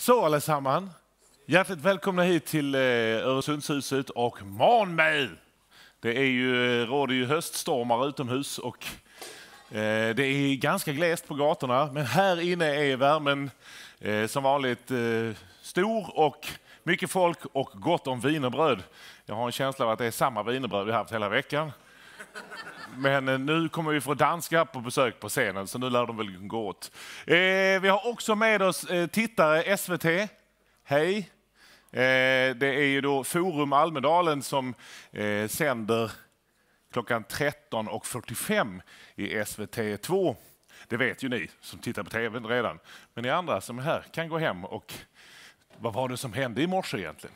Så allesammans, hjärtligt välkomna hit till eh, Öresundshuset och Malmö! Det är ju, eh, råder ju höststormar utomhus och eh, det är ganska glest på gatorna. Men här inne är värmen som vanligt stor och mycket folk och gott om vinerbröd. Jag har en känsla av att det är samma vinerbröd vi haft hela veckan. Men eh, nu kommer vi få danskar på besök på scenen, så nu lär de väl gå åt. Eh, vi har också med oss eh, tittare, SVT. Hej! Eh, det är ju då Forum Almedalen som eh, sänder klockan 13.45 i SVT2. Det vet ju ni som tittar på tv redan. Men ni andra som är här kan gå hem och vad var det som hände i morse egentligen?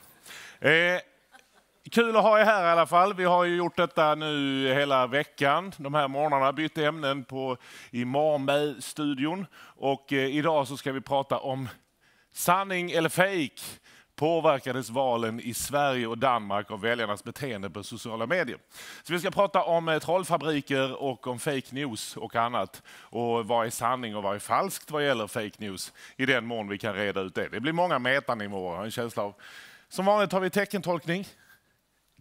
Eh, Kul att ha er här i alla fall. Vi har ju gjort detta nu hela veckan, de här morgnarna, bytt ämnen på, i Marmö-studion. Och eh, idag så ska vi prata om sanning eller fejk. Påverkades valen i Sverige och Danmark av väljarnas beteende på sociala medier? Så vi ska prata om eh, trollfabriker och om fake news och annat. Och vad är sanning och vad är falskt vad gäller fake news? I den mån vi kan reda ut det. Det blir många metanivåer, en känsla av. Som vanligt har vi teckentolkning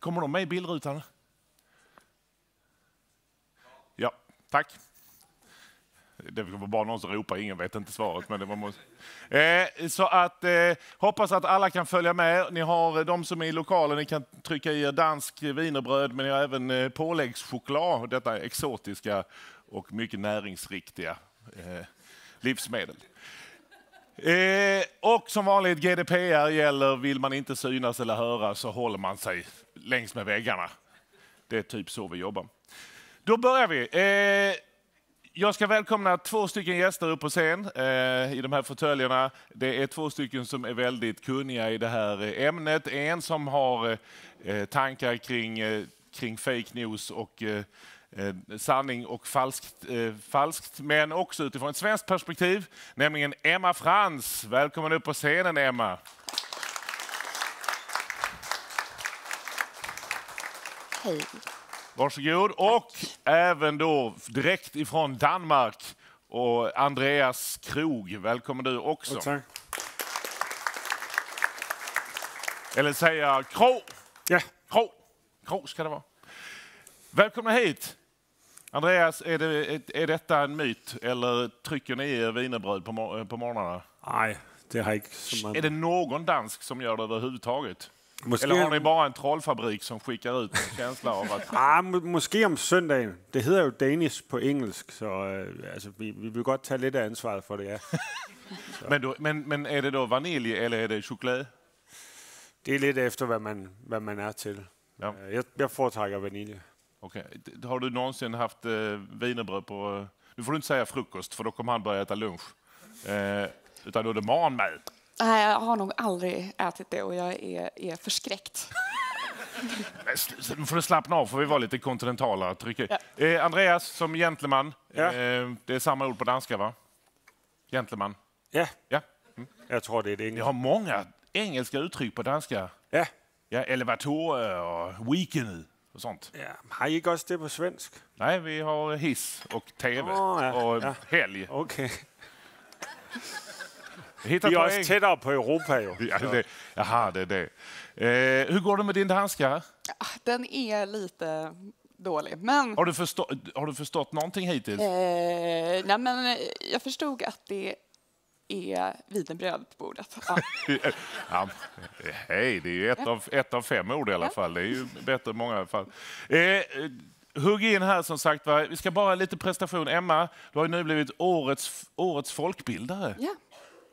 Kommer de med i bildrutan? Ja, tack. Det var bara någon som ropade, ingen vet inte svaret. Men det var måste... eh, så att, eh, hoppas att alla kan följa med. Ni har eh, de som är i lokalen, ni kan trycka i er dansk vinerbröd, men ni har även eh, påläggschoklad, detta exotiska och mycket näringsriktiga eh, livsmedel. Eh, och som vanligt, GDPR gäller, vill man inte synas eller höras så håller man sig längs med väggarna. Det är typ så vi jobbar. Då börjar vi. Eh, jag ska välkomna två stycken gäster upp på scen eh, i de här fåtöljerna. Det är två stycken som är väldigt kunniga i det här eh, ämnet. En som har tankar kring, kring fake news och sanning och falskt, falskt, men också utifrån ett svenskt perspektiv, nämligen Emma Frans. Välkommen upp på scenen, Emma. Hej. Varsågod. Och Tack. även då direkt ifrån Danmark, och Andreas Krog. Välkommen du också. Tack. Eller säga Krog. Ja. Krog. Krog ska det vara. Välkomna hit. Andreas, är, det, är detta en myt eller trycker ni er vinerbröd på, på morgnarna? Nej, det har inte Är det någon dansk som gör det överhuvudtaget? Måske... Eller har ni bara en trollfabrik som skickar ut en känsla av att... ah, må måske om söndagen. Det hedder ju Danish på engelsk, så äh, alltså, vi, vi vill godt tage lidt af ansvaret det, ja. men, du, men, men är det då vanilj eller är det choklad? Det är lite efter, vad man, vad man är till. Ja. Øh, jag, jag företräder vanilj. Okay. Har du någonsin haft äh, på... Nu får du inte säga frukost, för då kommer han börja äta lunch. Äh, utan då är det morgonmat. Nej, jag har nog aldrig ätit det och jag är, är förskräckt. Nu får du slappna av, för vi var lite kontinentala. Ja. Eh, Andreas, som gentleman, ja. eh, det är samma ord på danska, va? Gentleman. Ja. ja. Mm. Jag tror det är det. Ni har många engelska uttryck på danska. Ja. ja elevatorer och weekend och sånt. Ja. Har ni också det på svensk? Nej, vi har hiss och tv oh, ja. och ja. helg. Okay. Hittat vi är poäng. tättare på Europa ju. Ja, det, jaha, det är det. Eh, hur går det med din danska? Ah, den är lite dålig. Men... Har, du förstå, har du förstått någonting hittills? Eh, nej, men jag förstod att det är wienerbröd på bordet. Ja. ja, hej, det är ju ett av, ett av fem ord i alla fall. Det är ju bättre än många fall. Eh, Hugg in här som sagt. Va? Vi ska bara lite prestation. Emma, du har ju nu blivit årets, årets folkbildare. Ja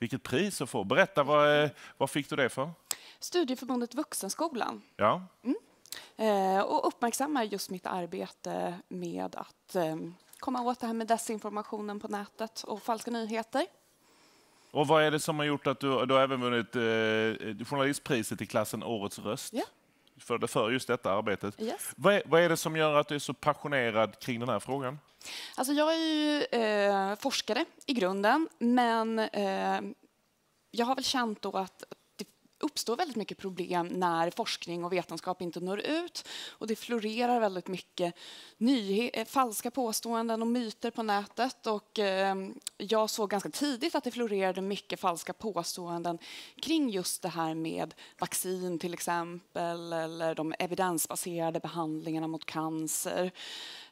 vilket pris att få! Berätta, vad, eh, vad fick du det för? Studieförbundet Vuxenskolan. Ja. Mm. Eh, och uppmärksammar just mitt arbete med att eh, komma åt det här med desinformationen på nätet och falska nyheter. Och vad är det som har gjort att du, du har även vunnit eh, journalistpriset i klassen Årets röst? Ja för, för just detta arbetet. Yes. Vad, är, vad är det som gör att du är så passionerad kring den här frågan? Alltså jag är ju eh, forskare i grunden, men eh, jag har väl känt då att uppstår väldigt mycket problem när forskning och vetenskap inte når ut och det florerar väldigt mycket eh, falska påståenden och myter på nätet och eh, jag såg ganska tidigt att det florerade mycket falska påståenden kring just det här med vaccin till exempel eller de evidensbaserade behandlingarna mot cancer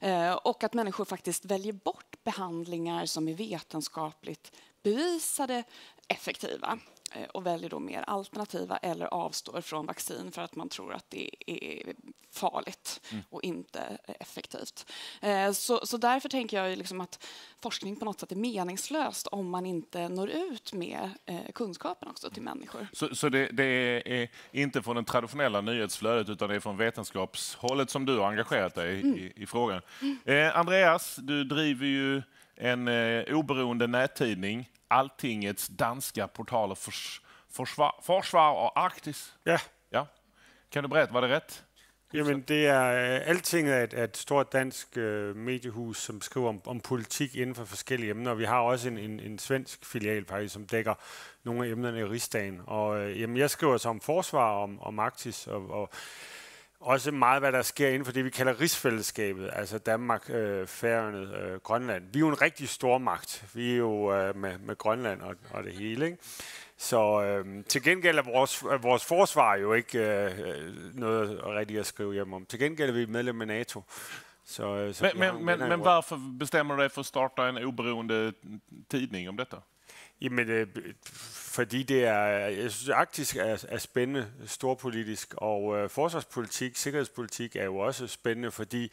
eh, och att människor faktiskt väljer bort behandlingar som är vetenskapligt bevisade effektiva. Eh, och väljer då mer alternativa eller avstår från vaccin för att man tror att det är farligt mm. och inte effektivt. Eh, så, så därför tänker jag liksom att forskning på något sätt är meningslöst om man inte når ut med eh, kunskapen också till människor. Så, så det, det, är inte från det traditionella nyhetsflödet utan det är från vetenskapshållet som du har engagerat dig mm. i, i, frågan. Mm. Andreas, du driver ju en eh, oberoende nättidning alltingets danska portaler förs, försvar, försvar och Arktis. Ja. ja. Kan du berätta, var det rätt? Jamen, det är uh, øh, alting er et, stort danskt øh, mediehus, som skriver om, om politik inom for forskellige emner. Vi har också en, en, en svensk filial faktisk, som dækker några af emnerne i riksdagen. Og øh, jamen, jeg skriver som om om, om Arktis, og, og også meget, hvad der sker inden for det, vi kalder rigsfællesskabet, altså Danmark, øh, Færøerne, øh, Grønland. Vi er jo en rigtig stor magt. Vi er jo øh, med, med Grønland og, og det hele. Ikke? Så øh, til gengæld er vores, er vores forsvar jo ikke øh, øh noget rigtigt at skrive hjem om. Til gengæld er vi medlem af NATO. Så, øh, så men men, men, men varför bestämmer du dig för att starta en oberoende tidning om detta? Jamen, øh, fordi det er, jeg synes, Arktis er, er spændende storpolitisk, og øh, forsvarspolitik, sikkerhedspolitik er jo også spændende, fordi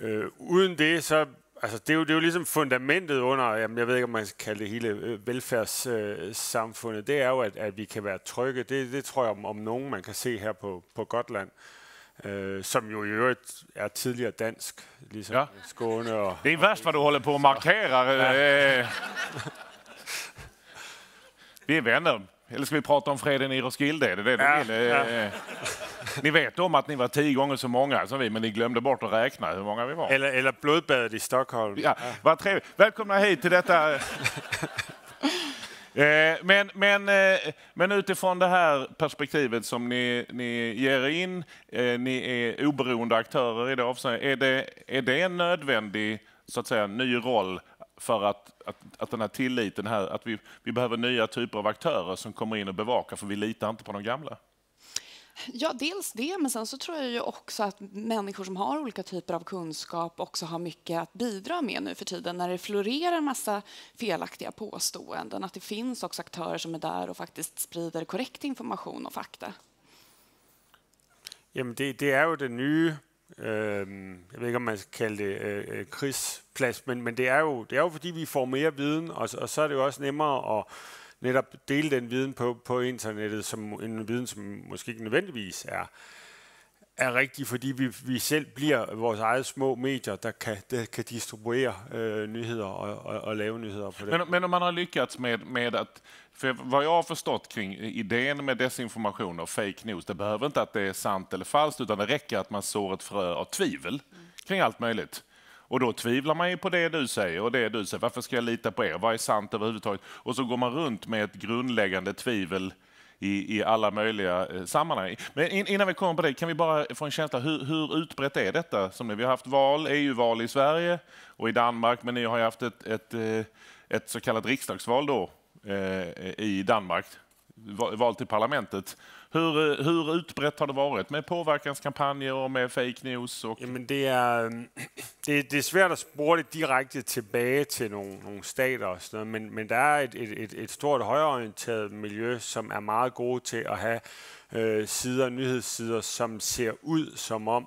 øh, uden det, så altså, det, er jo, det er jo ligesom fundamentet under, jamen, jeg ved ikke, om man skal kalde det hele øh, velfærdssamfundet, øh, det er jo, at, at vi kan være trygge. Det, det tror jeg om, om nogen, man kan se her på, på Gotland. Øh, som jo i øvrigt er tidligere dansk, ligesom ja. Skåne og... Det är värst vad du håller på och markerar. Øh, ja. Vi är vänner. Eller ska vi prata om freden i Roskilde? Det är det ja, vill. Eh, ja. Eh, ni vet om att ni var tio gånger så många som vi, men ni glömde bort att räkna hur många vi var. Eller, eller blodbadet i Stockholm. Ja, ja. Vad trevligt. Välkomna hit till detta. Eh, men, men, men utifrån det här perspektivet som ni, ni ger in, ni är oberoende aktörer i det avseendet. Är det, är det en nödvändig så att säga, ny roll för att, att, att den här tilliten här, att vi, vi behöver nya typer av aktörer som kommer in och bevakar för vi litar inte på de gamla? Ja, dels det, men sen så tror jag ju också att människor som har olika typer av kunskap också har mycket att bidra med nu för tiden när det florerar en massa felaktiga påståenden. Att det finns också aktörer som är där och faktiskt sprider korrekt information och fakta. Jamen det, det är ju det nya Øh, jeg ved ikke, om man skal kalde det øh, øh, krigsplads, men, men det, er jo, det er jo, fordi vi får mere viden, og, og så er det jo også nemmere at netop dele den viden på, på internettet, som en viden, som måske ikke nødvendigvis er, er rigtig, fordi vi, vi selv bliver vores eget små medier, der kan, der kan distribuere øh, nyheder og, og, og lave nyheder på det. Men, men om man har lyckats med, med att för vad jag har förstått kring idén med desinformation och fake news, det behöver inte att det är sant eller falskt, utan det räcker att man sår ett frö av tvivel kring allt möjligt. Och då tvivlar man ju på det du säger och det du säger. Varför ska jag lita på er? Vad är sant överhuvudtaget? Och så går man runt med ett grundläggande tvivel i, i alla möjliga eh, sammanhang. Men in, innan vi kommer på det, kan vi bara få en känsla, hur, hur utbrett är detta? Som ni, vi har haft val, EU-val i Sverige och i Danmark, men ni har ju haft ett, ett, eh, ett så kallat riksdagsval då Eh, i Danmark, val till parlamentet. Hur, eh, hur utbrett har det varit med påverkanskampanjer och med fake news? Och... Jamen det, är, det, det är svårt att spåra det direkt tillbaka till någon, någon stater och sådär, men, men det är ett, ett, ett stort högerorienterat miljö som är mycket goda till att ha eh, øh, sidor, nyhetssidor som ser ut som om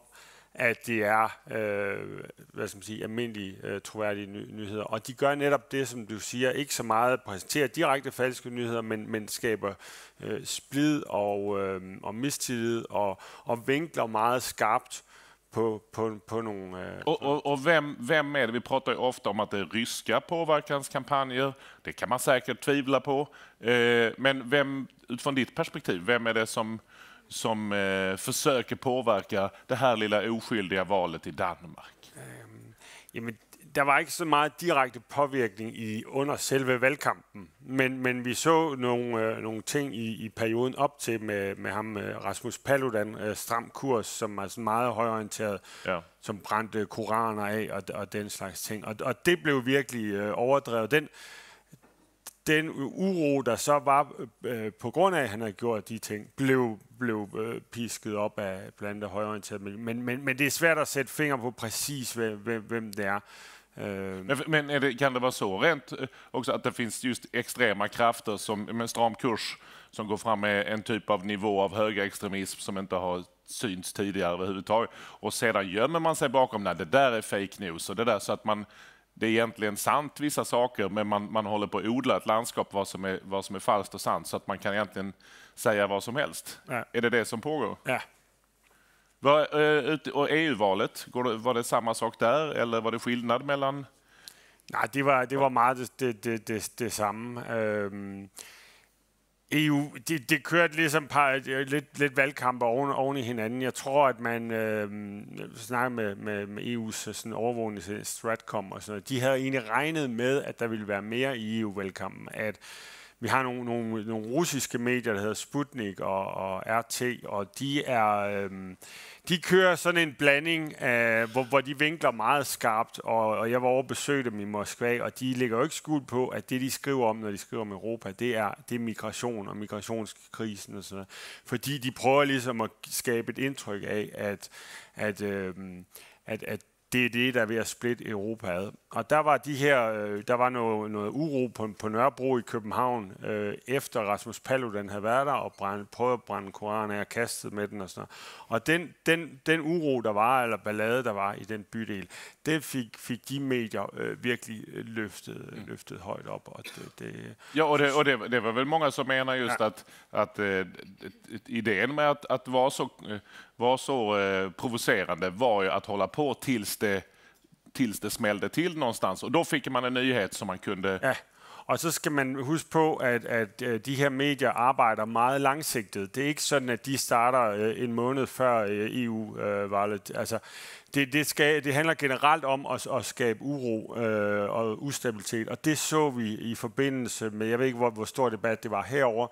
at det er øh, hvad skal man sige, almindelige øh, troværdige ny- nyheder. Og de gør netop det, som du siger, ikke så meget præsenterer direkte falske nyheder, men, men skaber øh, splid og, øh, og mistillid og, og vinkler meget skarpt på, på, på nogle... Eh, øh, och, och, och, vem, vem är det? Vi pratar ju ofta om att det är ryska påverkanskampanjer. Det kan man säkert tvivla på. Eh, men vem, utifrån ditt perspektiv, vem är det som som eh, försöker påverka det här lilla oskyldiga valet i Danmark? Um, ja, men der var inte så mycket direkt påverkan under själva valkampen, men, men vi såg några øh, ting i, i perioden upp till, med, med ham, øh, Rasmus Paludan, øh, Stram Kurs, som er mycket meget ja. som brände koraner af og, og den slags ting. Og, og det blev verkligen øh, overdrevet den uro, der så var øh, på grund af, at han havde gjort de ting, blev, blev øh, pisket op af blandt andet højorienterede. Men, men, men det er svært at sætte finger på præcis, hvem, hvem det er. Øh. Men, men är øh, det, kan det vara så rent øh, också att det finns just extrema krafter som med stram kurs som går fram med en typ av nivå av högerextremism som inte har synts tidigare överhuvudtaget och sedan gömmer man sig bakom när det där är fake news och det där så att man det är egentligen sant vissa saker, men man, man håller på att odla ett landskap vad som, är, vad som är falskt och sant, så att man kan egentligen säga vad som helst. Ja. Är det det som pågår? Ja. Var, eh, och EU-valet, var det samma sak där eller var det skillnad mellan? Nej, det var, det var mycket det, det, det, det samma. EU, det, det kørte ligesom par, øh, lidt, lidt valgkampe oven, oven i hinanden. Jeg tror, at man øh, snakker med, med, med EU's øh, sådan overvågning, Stratcom og sådan noget. De havde egentlig regnet med, at der ville være mere i EU-valgkampen. At vi har nogle, nogle, nogle russiske medier, der hedder Sputnik og, og RT, og de er øhm, de kører sådan en blanding, af, hvor, hvor de vinkler meget skarpt, og, og jeg var over besøg dem i Moskva, og de ligger jo ikke skuld på, at det, de skriver om, når de skriver om Europa, det er, det er migration og migrationskrisen og sådan noget. Fordi de prøver ligesom at skabe et indtryk af, at, at, øhm, at, at det er det, der er ved at splitte Europa ad. Og der var, de her, øh, der var noget, noget uro på, på Nørrebro i København, øh, efter Rasmus Paludan havde været der og brændt, prøvet at brænde Koranen af og kastet med den og sådan noget. Og den, den, den uro, der var, eller ballade, der var i den bydel, det fik, fik de medier øh, virkelig øh, løftet, mm. løftet højt op. Og det, det, ja, och det, och det, det var väl många som menar just ja. att, att øh, uh, idén med att, att vara så, uh, var så uh, provocerande var ju att hålla på tills det, tills det smällde till någonstans och då fick man en nyhet som man kunde ja. Och så ska man huska på att, att øh, de här medier arbetar mycket långsiktigt. Det är inte så att de startar øh, en månad före øh, EU-valet. Alltså, det, det, skal, det handler generelt om at, at skabe uro øh, og ustabilitet, og det så vi i forbindelse med, jeg ved ikke, hvor, hvor stor debat det var herover,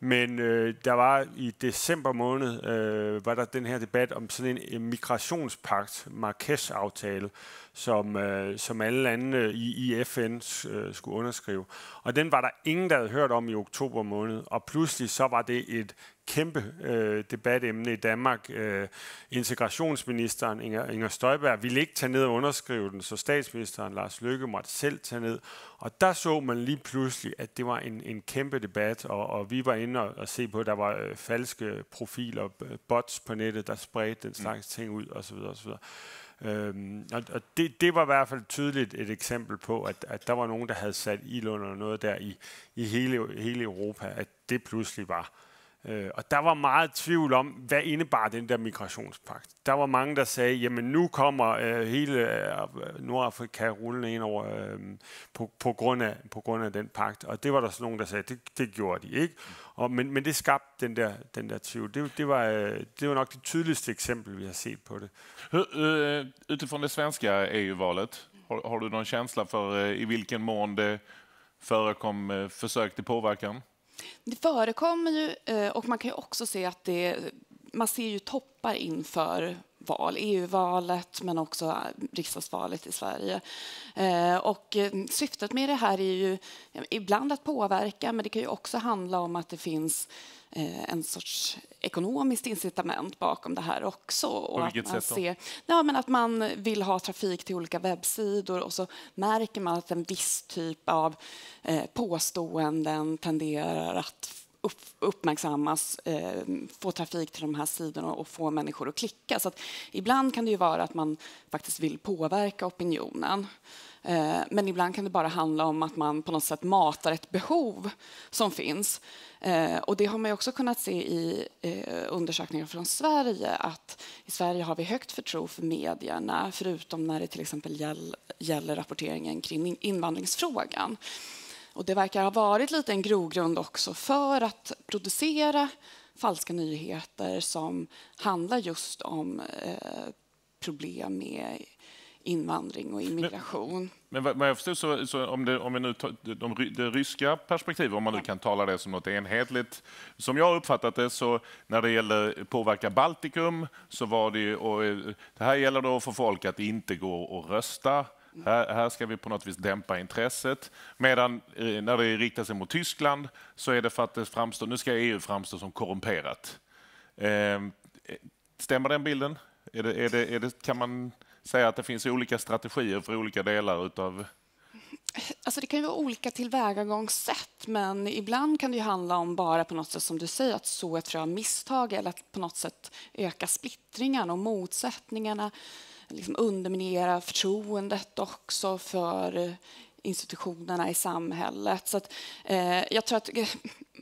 men øh, der var i december måned, øh, var der den her debat om sådan en, en migrationspagt, Marrakesh-aftale, som, øh, som alle lande i, i FN øh, skulle underskrive. Og den var der ingen, der havde hørt om i oktober måned, og pludselig så var det et kæmpe øh, debatemne i Danmark. Øh, integrationsministeren Inger, Inger Støjberg ville ikke tage ned og underskrive den, så statsministeren Lars Løkke måtte selv tage ned. Og der så man lige pludselig, at det var en, en kæmpe debat, og, og vi var inde og, og se på, at der var øh, falske profiler, øh, bots på nettet, der spredte den mm. slags ting ud osv. osv. Øhm, og og det, det var i hvert fald tydeligt et eksempel på, at, at der var nogen, der havde sat ild under noget der i, i hele, hele Europa, at det pludselig var Øh, og der var meget tvivl om, hvad indebar den der migrationspagt. Der var mange, der sagde, jamen nu kommer øh, hele øh, Nordafrika rullende ind over øh, på, på, grund af, på grund af den pagt. Og det var der sådan nogen, der sagde, det, det gjorde de ikke. Og, men, men det skabte den der, den der tvivl. Det, det, var, øh, det var nok det tydeligste eksempel, vi har set på det. Eh, utifrån det svenska EU-valet, har, har du någon känsla för eh, i vilken mån det förekom eh, försök till påverkan? Det förekommer ju eh, och man kan ju också se att det, man ser ju toppar inför val, EU-valet men också äh, riksdagsvalet i Sverige. Eh, och eh, syftet med det här är ju ibland att påverka men det kan ju också handla om att det finns eh, en sorts ekonomiskt incitament bakom det här också. Och På vilket att man sätt då? Ser, ja, men att man vill ha trafik till olika webbsidor och så märker man att en viss typ av påståenden tenderar att upp, uppmärksammas, eh, få trafik till de här sidorna och få människor att klicka. Så att ibland kan det ju vara att man faktiskt vill påverka opinionen. Eh, men ibland kan det bara handla om att man på något sätt matar ett behov som finns. Eh, och det har man ju också kunnat se i eh, undersökningar från Sverige att i Sverige har vi högt förtro för medierna förutom när det till exempel gäll, gäller rapporteringen kring invandringsfrågan. Och det verkar ha varit lite en grogrund också för att producera falska nyheter som handlar just om eh, problem med invandring och immigration. Men, men vad jag förstår, så, så om, det, om vi nu tar de, det ryska perspektivet, om man nu kan tala det som något enhetligt. Som jag uppfattat det, så när det gäller påverka Baltikum, så var det ju, och eh, det här gäller då för folk att inte gå och rösta här, här ska vi på något vis dämpa intresset. Medan när det riktar sig mot Tyskland så är det för att det framstår, nu ska EU framstå som korrumperat. Ehm, stämmer den bilden? Är det, är det, är det, kan man säga att det finns olika strategier för olika delar utav Alltså det kan ju vara olika tillvägagångssätt, men ibland kan det ju handla om bara på något sätt som du säger, att så ett frö misstag eller att på något sätt öka splittringen och motsättningarna liksom underminera förtroendet också för eh, institutionerna i samhället. Så att, eh, jag tror att eh,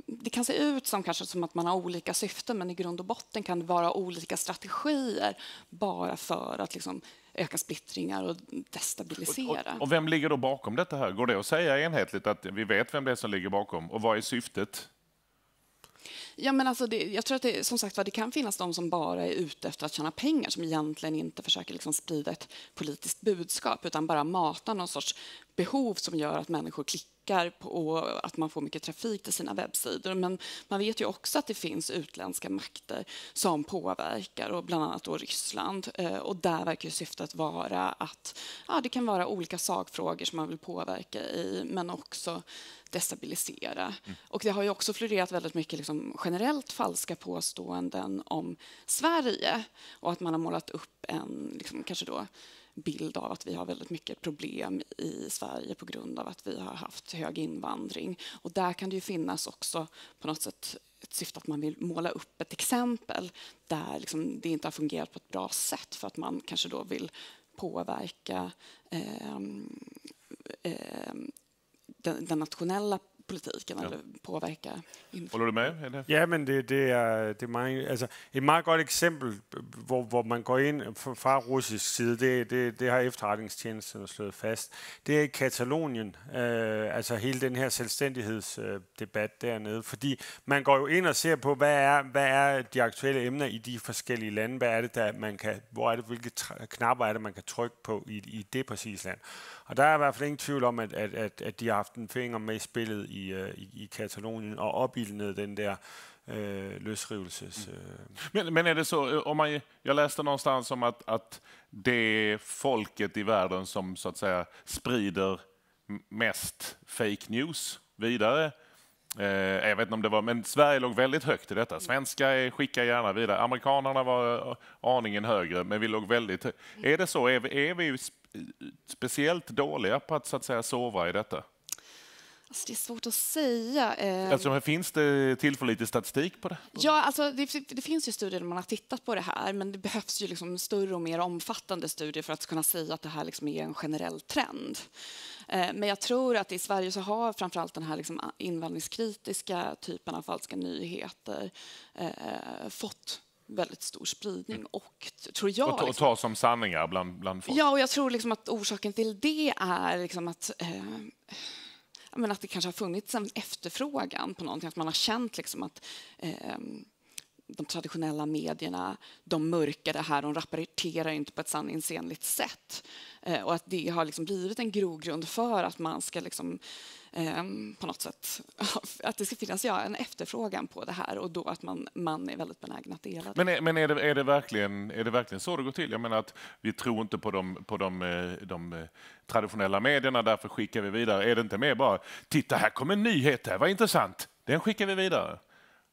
det kan se ut som, kanske som att man har olika syften men i grund och botten kan det vara olika strategier bara för att liksom, öka splittringar och destabilisera. Och, och, och, vem ligger då bakom detta här? Går det att säga enhetligt att vi vet vem det är som ligger bakom och vad är syftet? Ja, men alltså det, jag tror att det, som sagt, det kan finnas de som bara är ute efter att tjäna pengar som egentligen inte försöker liksom sprida ett politiskt budskap utan bara matar någon sorts behov som gör att människor klickar på, och att man får mycket trafik till sina webbsidor. Men man vet ju också att det finns utländska makter som påverkar, och bland annat då Ryssland. Eh, och där verkar syftet vara att ja, det kan vara olika sakfrågor som man vill påverka i, men också destabilisera. Mm. Och det har ju också florerat väldigt mycket liksom generellt falska påståenden om Sverige och att man har målat upp en liksom, kanske då bild av att vi har väldigt mycket problem i Sverige på grund av att vi har haft hög invandring. Och där kan det ju finnas också på något sätt ett syfte att man vill måla upp ett exempel där liksom det inte har fungerat på ett bra sätt för att man kanske då vill påverka eh, eh, den, den nationella politiken ja. eller påverka. Håller du med? Ja, men det, det er, det er meget, altså, et meget godt eksempel, hvor, man går in från russisk side, det, det, det har efterretningstjenesten slagit fast, det är i Katalonien, øh, altså hele den här självständighetsdebatten där nere. fordi man går ju in och ser på, vad er, hvad er de aktuelle emner i de olika länderna. Vad är det, der man kan, Vilka knappar är det, man kan trycka på i, i det præcis land. Og der er i hvert fald ingen tvivl om, at, at, at, at de har haft en finger med i spillet i, øh, i, i Katalonien og opildnet den der øh, løsrivelses... Øh. Men, men är det så, øh, om man, jag läste någonstans om att, att det folket i världen som så att säga sprider mest fake news vidare, eh, øh, jag vet inte om det var, men Sverige låg väldigt högt i detta. Svenska skickar gärna vidare. Amerikanerna var aningen högre, men vi låg väldigt högt. Är det så? Är vi, är vi speciellt dåliga på att, så att säga, sova i detta? Alltså det är svårt att säga. Eh. Eftersom, finns det tillförlitlig statistik på det? Ja, alltså det, det, finns ju studier där man har tittat på det här men det behövs ju liksom större och mer omfattande studier för att kunna säga att det här liksom är en generell trend. Eh, men jag tror att i Sverige så har framförallt den här liksom invandringskritiska typen av falska nyheter eh, fått väldigt stor spridning och, tror jag... Och ta, liksom, ta som sanningar bland, bland folk. Ja, och jag tror liksom att orsaken till det är liksom att eh, men att det kanske har funnits en efterfrågan på någonting, att man har känt liksom att eh, de traditionella medierna, de mörkar det här, de rapporterar inte på ett sanningsenligt sätt. Eh, och att det har liksom blivit en grogrund för att man ska liksom, Ehm, på något sätt. Att det ska finnas ja, en efterfrågan på det här och då att man, man är väldigt benägen att dela det. Men, är, men är, det, är, det verkligen, är det verkligen så det går till? Jag menar att vi tror inte på de, på de, eh, de eh, traditionella medierna, därför skickar vi vidare. Är det inte mer bara, titta här kommer en nyhet, här, vad intressant, den skickar vi vidare.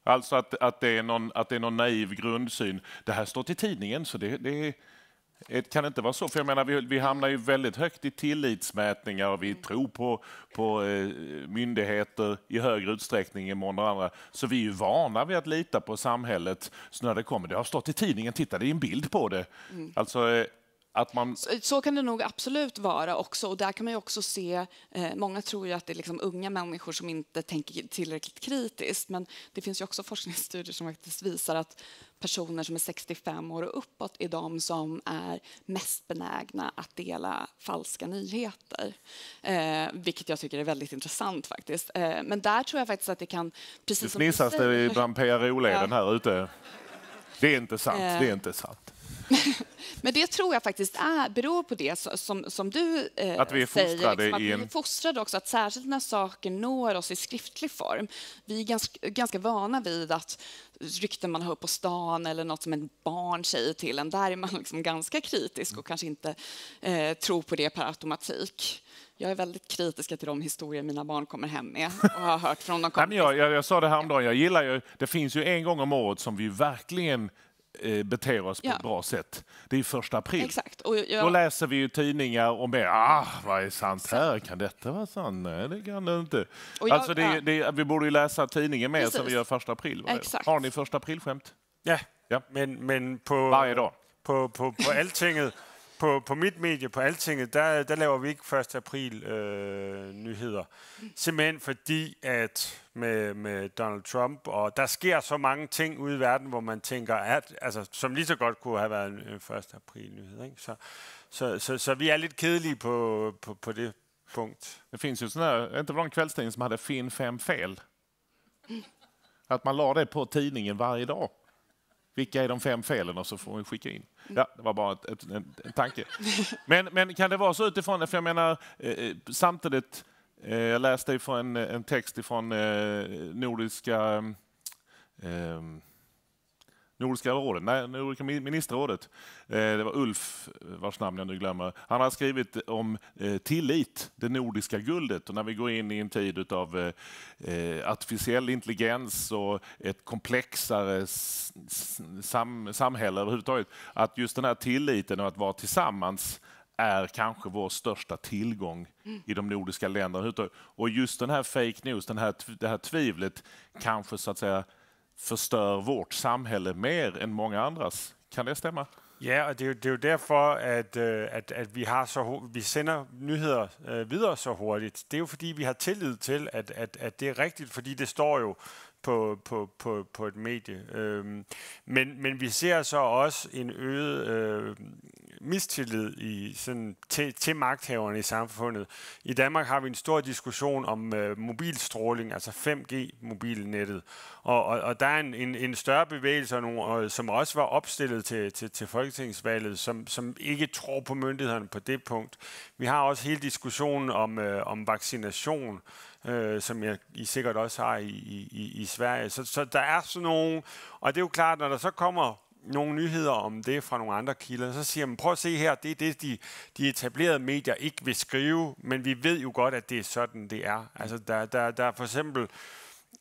Alltså att, att, det är någon, att det är någon naiv grundsyn. Det här står till tidningen, så det, det, Eh, det kan inte vara så, för jag menar, vi, vi hamnar ju väldigt högt i tillitsmätningar och vi tror på, på eh, myndigheter i högre utsträckning än många andra. Så vi är ju vana vid att lita på samhället så när det kommer. Det har stått i tidningen, titta det är en bild på det. Mm. Alltså, eh, att man... så, så, kan det nog absolut vara också. Och där kan man också se, eh, många tror ju att det är liksom unga människor som inte tänker tillräckligt kritiskt, men det finns ju också forskningsstudier som faktiskt visar att personer som är 65 år och uppåt är de som är mest benägna att dela falska nyheter. Eh, vilket jag tycker är väldigt intressant faktiskt. Eh, men där tror jag faktiskt att det kan... Precis det fnissas det bland PRO-leden ja. här ute. Det är inte sant, det är inte sant. Men det tror jag faktiskt är, beror på det som, som du eh, att vi är säger. Liksom, att vi är fostrade också, att särskilt när saker når oss i skriftlig form. Vi är ganska, ganska vana vid att rykten man hör på stan eller något som ett barn säger till en, där är man liksom ganska kritisk och kanske inte eh, tror på det per automatik. Jag är väldigt kritisk till de historier mina barn kommer hem med och har hört från de kompisar. jag, jag, jag sa det häromdagen, jag gillar ju, det finns ju en gång om året som vi verkligen Eh, beter oss på ja. ett bra sätt. Det är första april. Exakt. Och jag... Då läser vi ju tidningar och mer, ah, vad är sant här? Kan detta vara sant? Nej, det kan det inte. Jag, alltså det, ja. det, vi borde ju läsa tidningen mer som vi gör första april. Exakt. Har ni första aprilskämt? Ja, ja. Men, men på, varje dag. På, på, på Ältinget på, på mit medie, på Altinget, der, der laver vi inte 1. april nyheter øh, nyheder. Simpelthen fordi, at med, med Donald Trump, og der sker så mange ting ude i världen hvor man tænker, at, altså, som lige så kunde ha varit været en, 1. april nyhed. Så, så, så, så vi är lite kedelige på, på, på det punkt. Det finns ju sådana, inte någon kvällstidning som hade Finn fem fel? Att man la det på tidningen varje dag. Vilka är de fem felen? Och så får vi skicka in. Mm. Ja, det var bara ett, ett, en, en, tanke. Men, men kan det vara så utifrån, för jag menar eh, eh, samtidigt, eh, jag läste en, en text ifrån Nordiska eh, Nordiska rådet, nej, Nordiska ministerrådet. Eh, det var Ulf, eh, vars namn jag nu glömmer. Han har skrivit om eh, tillit, det nordiska guldet. Och när vi går in i en tid av artificiell intelligens och ett komplexare sam samhälle överhuvudtaget, att just den här tilliten och att vara tillsammans är kanske vår största tillgång mm. i de nordiska länderna. Och just den här fake news, den här, det här tvivlet, kanske så att säga förstör vårt samhälle mer än många andras. Kan det stämma? Ja, och det är, jo, det är jo derfor, øh, at, at, vi, har så, vi sender nyheder øh, så hurtigt. Det är ju att vi har tillit till att at, at det är riktigt, för det står ju på, på, på, på et medie. men, men vi ser så också en øget øh, mistillid i, sådan, til, til magthaverne i samfundet. I Danmark har vi en stor diskussion om øh, mobilstråling, altså 5G-mobilnettet. Og, og, og der er en, en, en større bevægelse, og nogle, og, som også var opstillet til, til, til folketingsvalget, som, som ikke tror på myndighederne på det punkt. Vi har også hele diskussionen om, øh, om vaccination øh, som jeg, I sikkert også har i, i, i Sverige. Så, så der er sådan nogle, og det er jo klart, når der så kommer nogle nyheder om det fra nogle andre kilder, så siger man, prøv at se her, det er det, de, de etablerede medier ikke vil skrive, men vi ved jo godt, at det er sådan, det er. Altså, der, der, der er for eksempel,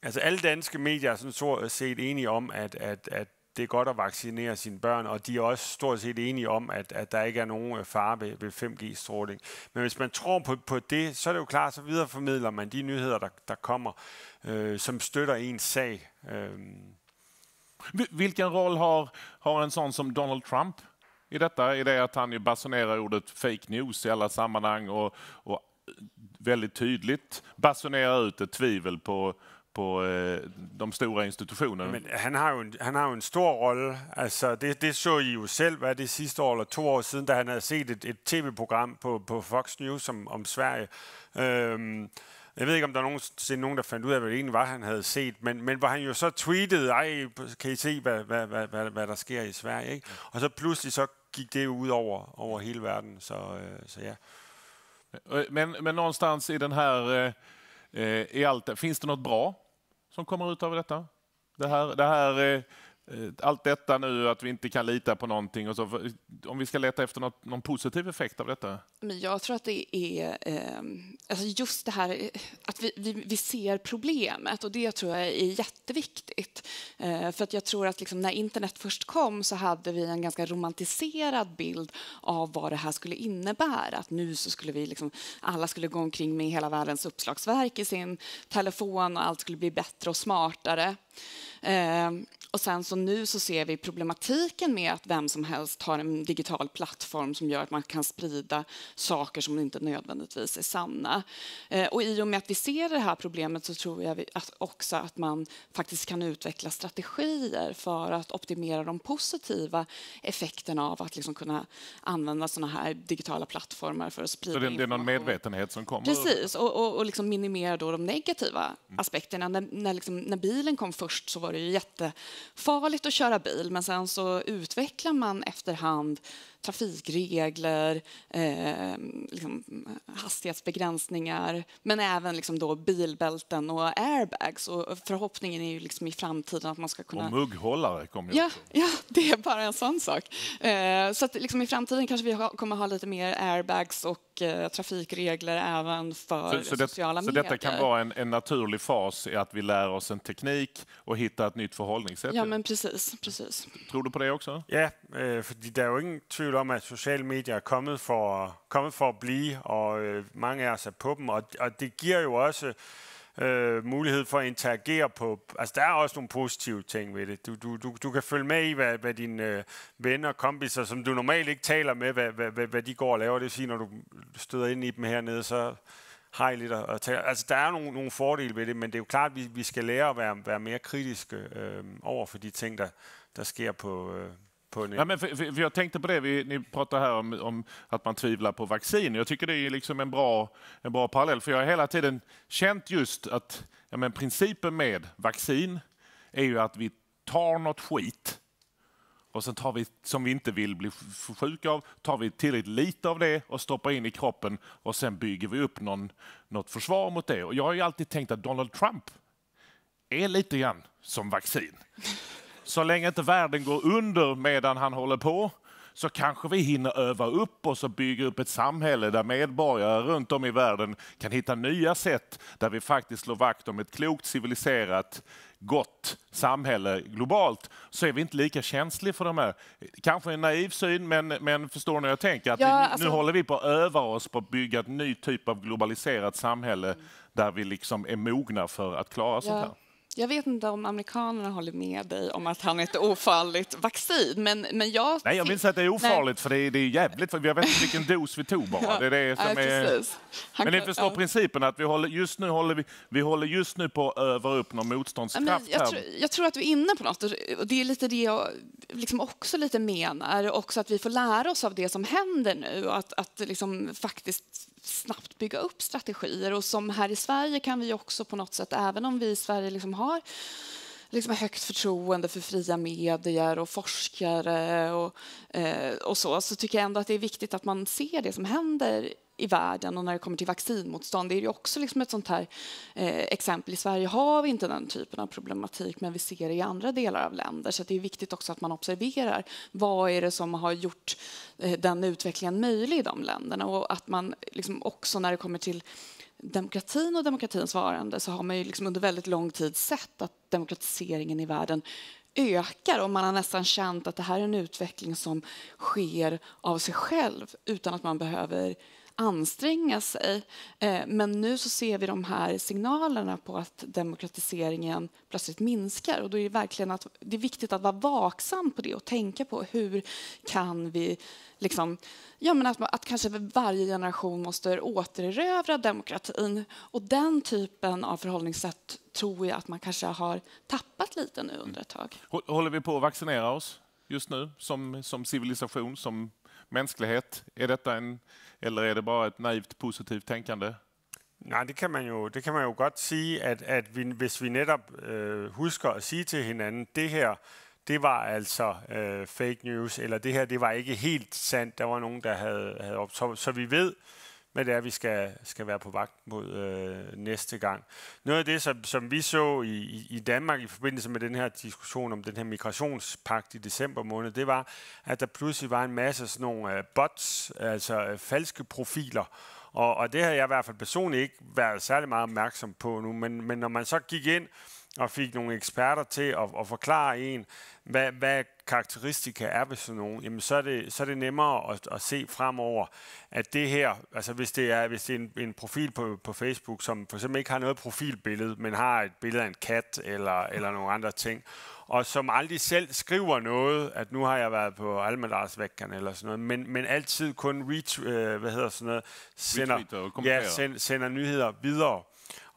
altså alle danske medier er sådan stort set enige om, at, at, at det er godt at vaccinere sine børn, og de er også stort set enige om, at, at der ikke er nogen øh, fare ved, ved 5G-stråling. Men hvis man tror på, på det, så er det jo klart, så videreformidler man de nyheder, der, der kommer, øh, som støtter ens sag. Øh, vilken roll har, har en sån som Donald Trump i detta? I det att han ju basunerar ordet fake news i alla sammanhang och, och väldigt tydligt basunerar ut ett tvivel på, på eh, de stora institutionerna. Men han, har ju en, han har en stor roll. Alltså, det, det såg ju själv var det sista år, två år sedan, där han hade sett ett, ett tv-program på, på Fox News om, om Sverige. Um, jeg ved ikke, om der er nogensinde nogen, der fandt ud af, hvad det egentlig var, han havde set, men, men hvor han jo så tweetede, ej, kan I se, hvad, hvad, hvad, hvad, hvad der sker i Sverige? Ikke? Og så pludselig så gik det jo ud over, over hele verden, så, øh, så ja. Øh, men, men någonstans i den här, eh, eh, i allt, finns det något bra som kommer ut av detta? Det här, det här eh, Eh, allt detta nu, att vi inte kan lita på någonting och så, om vi ska leta efter något, någon positiv effekt av detta? Men jag tror att det är eh, alltså just det här eh, att vi, vi, vi, ser problemet och det tror jag är jätteviktigt. Eh, för att jag tror att liksom när internet först kom så hade vi en ganska romantiserad bild av vad det här skulle innebära. Att nu så skulle vi liksom, alla skulle gå omkring med hela världens uppslagsverk i sin telefon och allt skulle bli bättre och smartare. Ehm, och sen så nu så ser vi problematiken med att vem som helst har en digital plattform som gör att man kan sprida saker som inte nödvändigtvis är sanna. Ehm, och i och med att vi ser det här problemet så tror jag också att man faktiskt kan utveckla strategier för att optimera de positiva effekterna av att liksom kunna använda sådana här digitala plattformar för att sprida information. Så det, är någon medvetenhet som kommer? Precis, och, och, och liksom minimera då de negativa mm. aspekterna. När, när, liksom, när bilen kom först så var det ju jättefarligt att köra bil men sen så utvecklar man efterhand trafikregler, eh, liksom hastighetsbegränsningar men även liksom då bilbälten och airbags. Och förhoppningen är ju liksom i framtiden att man ska kunna... Och mugghållare kommer ja, också. ja, det är bara en sån sak. Eh, så att liksom i framtiden kanske vi ha, kommer ha lite mer airbags och eh, trafikregler även för så, så det, sociala så medier. Så detta kan vara en, en, naturlig fas i att vi lär oss en teknik och hittar ett nytt förhållningssätt? Ja, men precis. precis. Tror du på det också? Ja, eh, för det är ju ingen tvivl om, at sociale medier er kommet for, kommet for at blive, og øh, mange af os er på dem, og, og det giver jo også øh, mulighed for at interagere på... Altså, der er også nogle positive ting ved det. Du, du, du, du kan følge med i, hvad, hvad dine øh, venner og kompiser, som du normalt ikke taler med, hvad, hvad, hvad, hvad de går og laver. Det vil sige, når du støder ind i dem hernede, så hej lidt og, og tale. Altså, der er nogle, nogle fordele ved det, men det er jo klart, at vi, vi skal lære at være, være mere kritiske øh, over for de ting, der, der sker på, øh, Nej, men för, för, jag tänkte på det, vi, ni pratar här om, om, att man tvivlar på vaccin. Jag tycker det är liksom en, bra, en bra parallell, för jag har hela tiden känt just att ja, men principen med vaccin är ju att vi tar något skit och sen tar vi, som vi inte vill bli sjuka av, tar vi tillräckligt lite av det och stoppar in i kroppen och sen bygger vi upp någon, något försvar mot det. Och jag har ju alltid tänkt att Donald Trump är lite grann som vaccin. Så länge inte världen går under medan han håller på så kanske vi hinner öva upp oss och bygga upp ett samhälle där medborgare runt om i världen kan hitta nya sätt där vi faktiskt slår vakt om ett klokt, civiliserat, gott samhälle globalt så är vi inte lika känsliga för de här. Kanske en naiv syn, men, men förstår ni hur jag tänker? Att ja, alltså... Nu håller vi på att öva oss på att bygga en ny typ av globaliserat samhälle mm. där vi liksom är mogna för att klara ja. sånt här. Jag vet inte om amerikanerna håller med dig om att han är ett ofarligt vaccin, men, men jag... Nej, jag vill inte säga att det är ofarligt, Nej. för det är, det är jävligt, för jag vet inte vilken dos vi tog bara. Det är det som ja, är... men ni förstår ja. principen att vi håller, just nu håller vi, vi håller just nu på att öva upp någon motståndskraft jag, tror, jag tror att du är inne på något, och det är lite det jag liksom också lite menar, också att vi får lära oss av det som händer nu, att, att liksom faktiskt snabbt bygga upp strategier. Och som här i Sverige kan vi också på något sätt, även om vi i Sverige liksom har liksom högt förtroende för fria medier och forskare och, eh, och så, så tycker jag ändå att det är viktigt att man ser det som händer i världen och när det kommer till vaccinmotstånd. Det är ju också liksom ett sånt här eh, exempel. I Sverige har vi inte den typen av problematik, men vi ser det i andra delar av länder. Så det är viktigt också att man observerar vad är det som har gjort eh, den utvecklingen möjlig i de länderna och att man liksom också när det kommer till demokratin och demokratins varande så har man ju liksom under väldigt lång tid sett att demokratiseringen i världen ökar och man har nästan känt att det här är en utveckling som sker av sig själv utan att man behöver anstränga sig. Eh, men nu så ser vi de här signalerna på att demokratiseringen plötsligt minskar. Och då är det, verkligen att, det är viktigt att vara vaksam på det och tänka på hur kan vi... Liksom, ja, men att, att kanske varje generation måste återerövra demokratin. Och den typen av förhållningssätt tror jag att man kanske har tappat lite nu under ett tag. Mm. Håller vi på att vaccinera oss just nu som, som civilisation, som mänsklighet? Är detta en, eller är det bara ett naivt positivt tänkande? Nej, det kan man ju det kan man ju godt sige, at, at vi, hvis vi netop øh, husker at sige til hinanden, det här det var altså øh, fake news, eller det her, det var inte helt sant, det var någon som hade havde optaget. Så vi ved, hvad det er, vi skal, skal være på vagt mod øh, næste gang. Noget af det, som, som vi så i, i Danmark i forbindelse med den her diskussion om den her migrationspagt i december måned, det var, at der pludselig var en masse sådan nogle øh, bots, altså øh, falske profiler, og, og det har jeg i hvert fald personligt ikke været særlig meget opmærksom på nu, men, men når man så gik ind og fik nogle eksperter til at, at forklare en, hvad, hvad karakteristika er ved sådan nogen, jamen så er det, så er det nemmere at, at se fremover, at det her, altså hvis det er, hvis det er en, en profil på, på Facebook, som for eksempel ikke har noget profilbillede, men har et billede af en kat eller, eller nogle andre ting, og som aldrig selv skriver noget, at nu har jeg været på Almedarsvækkerne eller sådan noget, men, men altid kun reach, øh, hvad hedder sådan noget, sender, ja, send, sender nyheder videre.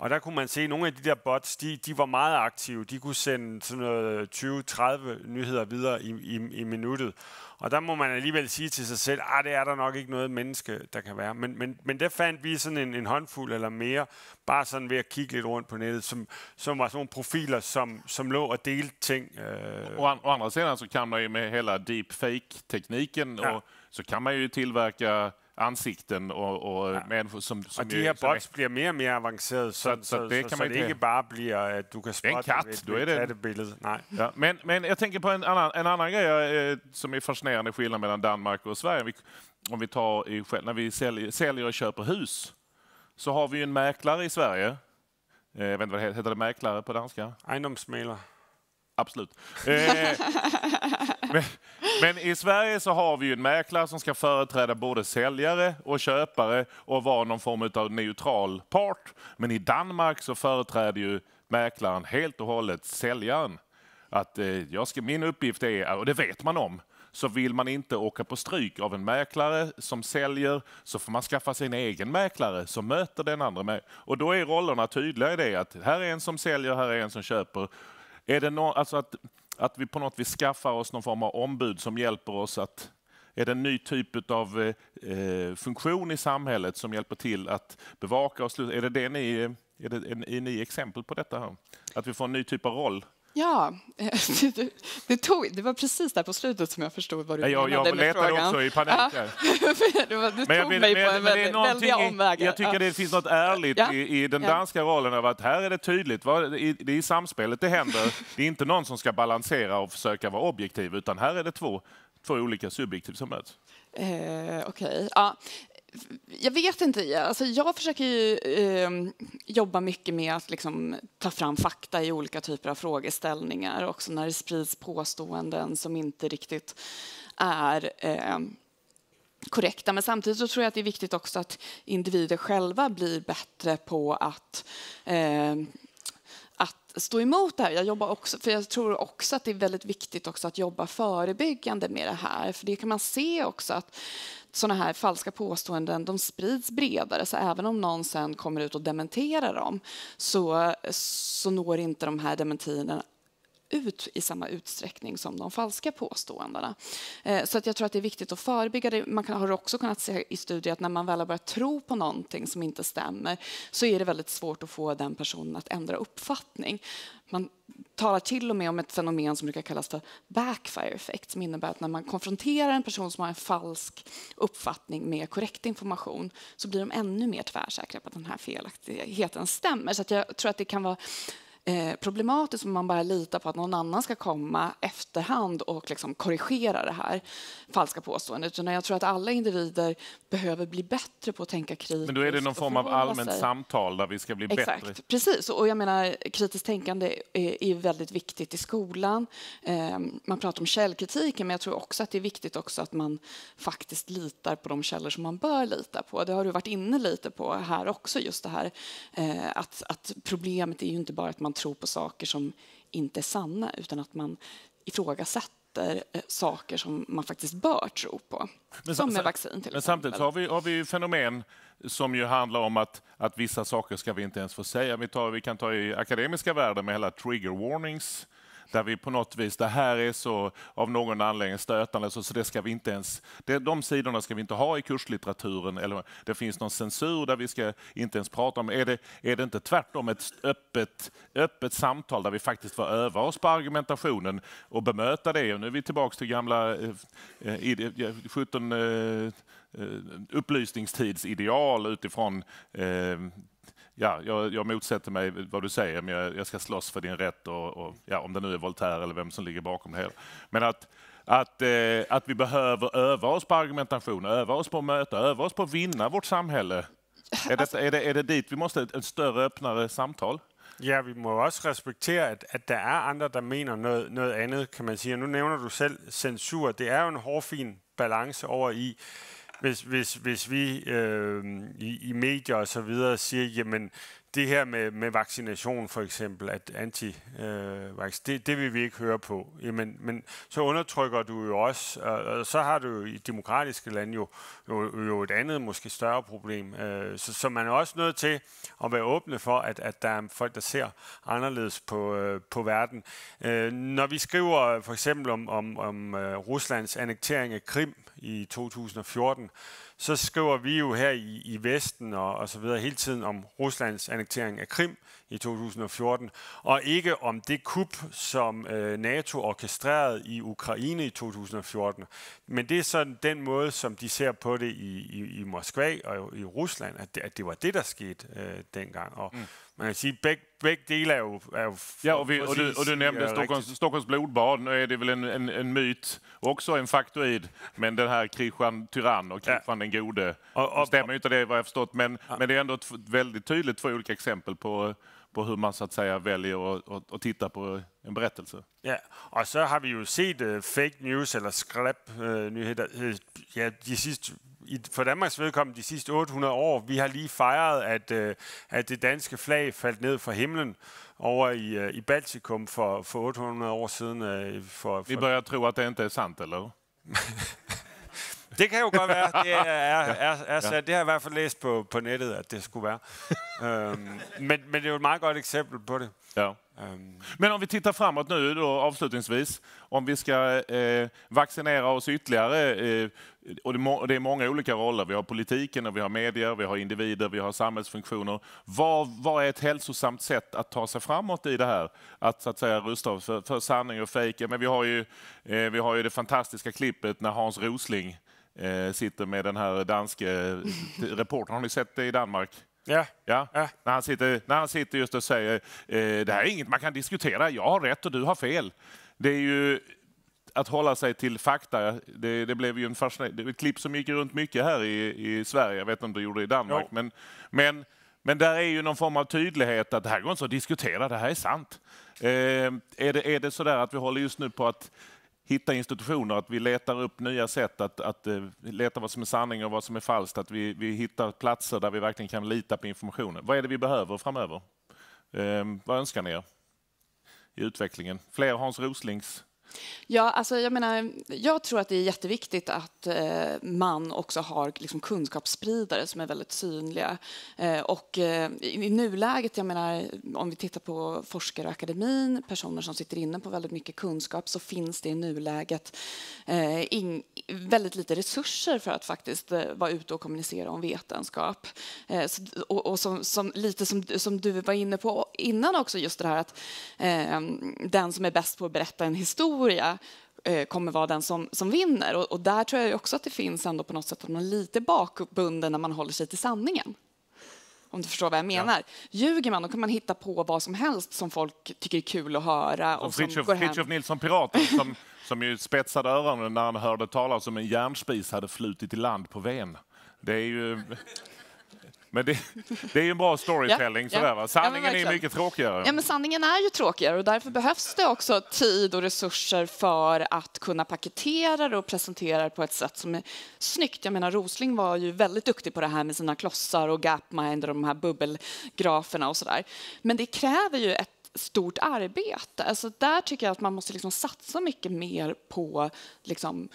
Og der kunne man se, at nogle af de der bots, de, de var meget aktive. De kunne sende sådan noget 20-30 nyheder videre i, i, i minuttet. Og der må man alligevel sige til sig selv, at ah, det er der nok ikke noget menneske, der kan være. Men, men, men der fandt vi sådan en, en håndfuld eller mere, bare sådan ved at kigge lidt rundt på nettet, som, som var sådan nogle profiler, som, som lå og delte ting. Øh. Och, å andra sidan så kan man ju med hela deepfake-tekniken ja. och så kan man ju tillverka ansikten och og ja. människor som, som... Og de här bots blir mer och mer avancerade. så, så, så, så, det, kan så man det ikke bare bliver, eh, at du kan spotta. en kat, ved, det. billede. Nej. Ja, men, men jag tänker på en annan, en annan grej eh, som är fascinerande skillnad mellan Danmark och Sverige. Vi, om vi tar i, när vi säljer, säljer och köper hus, så har vi ju en mäklare i Sverige. Eh, jag vet inte vad det heter, heter det mäklare på danska? Egendomsmäklare. Absolut. Eh, men, men, i Sverige så har vi ju en mäklare som ska företräda både säljare och köpare och vara någon form av neutral part. Men i Danmark så företräder ju mäklaren helt och hållet säljaren. Att eh, jag ska, min uppgift är, och det vet man om, så vill man inte åka på stryk av en mäklare som säljer så får man skaffa sin egen mäklare som möter den andra. Och då är rollerna tydliga i det att här är en som säljer, här är en som köper är det no, alltså att, att vi på något vis skaffar oss någon form av ombud som hjälper oss att är det en ny typ av eh, eh funktion i samhället som hjälper till att bevaka och sluta? Är, det det ni, är, det, är, är ni exempel på detta? Här? Att vi får en ny typ av roll? Ja, det, tog, det var precis där på slutet som jag förstod vad du jag, menade jag med frågan. Jag letar också i panik Ja. du men jag, tog mig men, på en väldig omväg. Jag tycker det finns något ärligt ja. i, i, den danska rollen av att här är det tydligt, vad, i, det är i samspelet det händer. Det är inte någon som ska balansera och försöka vara objektiv utan här är det två, två olika subjektiv som möts. Eh, Okej. Okay. Ja jag vet inte. Alltså jag försöker ju, eh, jobba mycket med att liksom ta fram fakta i olika typer av frågeställningar. Också när det sprids påståenden som inte riktigt är eh, korrekta. Men samtidigt så tror jag att det är viktigt också att individer själva blir bättre på att eh, stå emot det här. Jag jobbar också, för jag tror också att det är väldigt viktigt också att jobba förebyggande med det här, för det kan man se också att sådana här falska påståenden de sprids bredare, så även om någon sen kommer ut och dementerar dem så, så når inte de här dementierna ut i samma utsträckning som de falska påståendena. Eh, så att jag tror att det är viktigt att förebygga det. Man har också kunnat se i studier att när man väl har börjat tro på någonting som inte stämmer så är det väldigt svårt att få den personen att ändra uppfattning. Man talar till och med om ett fenomen som brukar kallas för backfire effect som innebär att när man konfronterar en person som har en falsk uppfattning med korrekt information så blir de ännu mer tvärsäkra på att den här felaktigheten stämmer. Så jag tror att det kan vara Eh, problematiskt om man bara litar på att någon annan ska komma efterhand och liksom korrigera det här falska påståendet. jag tror att alla individer behöver bli bättre på att tänka kritiskt. Men då är det någon form av allmänt sig. samtal där vi ska bli Exakt, bättre? Exakt, precis. Och jag menar, kritiskt tänkande är, är väldigt viktigt i skolan. Eh, man pratar om källkritiken, men jag tror också att det är viktigt också att man faktiskt litar på de källor som man bör lita på. Det har du varit inne lite på här också, just det här eh, att, att problemet är ju inte bara att man tror på saker som inte är sanna utan att man ifrågasätter eh, saker som man faktiskt bör tro på. Men, som med vaccin till Men samtidigt har vi, har vi fenomen som ju handlar om att, att vissa saker ska vi inte ens få säga. Vi, tar, vi kan ta i akademiska världen med hela trigger warnings där vi på något vis, det här är så av någon anledning stötande så, så det ska vi inte ens, det, de sidorna ska vi inte ha i kurslitteraturen eller det finns någon censur där vi ska inte ens prata om. Är det, är det inte tvärtom ett öppet, öppet samtal där vi faktiskt får öva oss på argumentationen och bemöta det? Och nu är vi tillbaka till gamla eh, 17 eh, eh, eh, upplysningstidsideal utifrån eh, ja, jag, jag motsätter mig vad du säger, men jag, jag ska slåss för din rätt, och, och, ja, om det nu är Voltaire eller vem som ligger bakom det hela. Men att, att, eh, att vi behöver öva oss på argumentation, öva oss på att möta, öva oss på att vinna vårt samhälle. Är det, alltså- är det, är det dit vi måste, ett större, öppnare samtal? Ja, vi måste också respektera att at der er andre, der mener noget, noget andet, kan man sige. nu nämner du själv censur. Det är jo en hårfin balans. over i, hvis, hvis, hvis vi øh, i, i medier og så videre siger, jamen det her med, med vaccination for eksempel, at anti øh, det, det vil vi ikke høre på. Jamen, men så undertrykker du jo også, og, og så har du jo i demokratiske lande jo, jo, jo et andet, måske større problem. Øh, så, så man er også nødt til at være åbne for, at, at der er folk, der ser anderledes på, øh, på verden. Øh, når vi skriver for eksempel om, om, om øh, Ruslands annektering af Krim, i 2014, så skriver vi jo her i, i Vesten og, og så videre hele tiden om Ruslands annektering af Krim i 2014, og ikke om det kup, som øh, NATO orkestrerede i Ukraine i 2014. Men det er sådan den måde, som de ser på det i, i, i Moskva og i Rusland, at det, at det var det, der skete øh, dengang. Og mm. man kan sige, at beg, begge dele er jo... Er jo ja, och, vi, och, du, och du nämnde Stockholms, Stockholms blodbad. Nu är det väl en, en, en myt, också en faktoid, men den här Kristian Tyrann och Kristian ja. den gode. Och, och, stämmer ju inte det, vad jag förstått, men, ja. men det är ändå väldigt tydligt två olika exempel på øh, på hur man så att säga väljer att, titta på en berättelse. Ja, och så har vi ju sett uh, eh, fake news eller skräpnyheter eh, uh, eh, ja, de siste, i, for Danmarks vedkommende de sidste 800 år. Vi har lige firat att uh, at det danska flagget föll ned från himlen over i, uh, i Baltikum för for 800 år sedan. Uh, for, for... Vi börjar tro att det inte är sant, eller? Det kan jo godt være. Det, er, er, altså, ja. det har jeg i hvert fald læst på, på nettet, at det skulle være. øhm, men, men det er jo et meget godt eksempel på det. Ja. Øhm. Men om vi tittar framåt nu då, avslutningsvis. Om vi ska eh, vaccinera oss ytterligare. Eh, och, det, och det är många olika roller. Vi har politiken, och vi har medier, vi har individer, vi har samhällsfunktioner. Vad, vad är ett hälsosamt sätt att ta sig framåt i det här? Att, så att säga, rusta oss för, för sanning och fejk. Men vi har, ju, eh, vi har ju det fantastiska klippet när Hans Rosling eh, sitter med den här danske eh, reportern. Har ni sett det i Danmark? Ja. ja. ja. När, han sitter, när han sitter just och säger eh, det här är inget man kan diskutera, jag har rätt och du har fel. Det är ju att hålla sig till fakta. Det, det blev ju en fascinerande, ett klipp som gick runt mycket här i, i Sverige, jag vet inte om du gjorde det i Danmark, men, men, men där är ju någon form av tydlighet att det här går inte att diskutera, det här är sant. Eh, är, det, är det sådär att vi håller just nu på att hitta institutioner, att vi letar upp nya sätt att, att, eh, leta vad som är sanning och vad som är falskt, att vi, vi hittar platser där vi verkligen kan lita på informationen. Vad är det vi behöver framöver? Eh, vad önskar ni er i utvecklingen? Fler Hans Roslings Ja, alltså jag, menar, jag tror att det är jätteviktigt att eh, man också har liksom, kunskapsspridare som är väldigt synliga. Eh, och eh, i, i nuläget, jag menar, om vi tittar på forskarakademin, personer som sitter inne på väldigt mycket kunskap, så finns det i nuläget eh, in, väldigt lite resurser för att faktiskt eh, vara ute och kommunicera om vetenskap. Eh, så, och, och som, som, lite som, som, du var inne på innan också, just det här att den som är bäst på att berätta en historia historia eh, kommer vara den som, som vinner. Och, och, där tror jag också att det finns ändå på något sätt att man är lite bakbunden när man håller sig till sanningen. Om du förstår vad jag menar. Ja. Ljuger man, då kan man hitta på vad som helst som folk tycker är kul att höra. Och, och Fritiof, som Fritiof Nilsson Piraten som, som ju spetsade öronen när han hörde talas om en järnspis hade flutit i land på Ven. Det är ju... Men det, det är ju en bra storytelling. Ja, sådär, va? Sanningen ja, är mycket tråkigare. Ja, men sanningen är ju tråkigare och därför behövs det också tid och resurser för att kunna paketera det och presentera det på ett sätt som är snyggt. Jag menar, Rosling var ju väldigt duktig på det här med sina klossar och gapmind och de här bubbelgraferna och sådär. Men det kräver ju ett stort arbete. Alltså där tycker jag att man måste liksom satsa mycket mer på liksom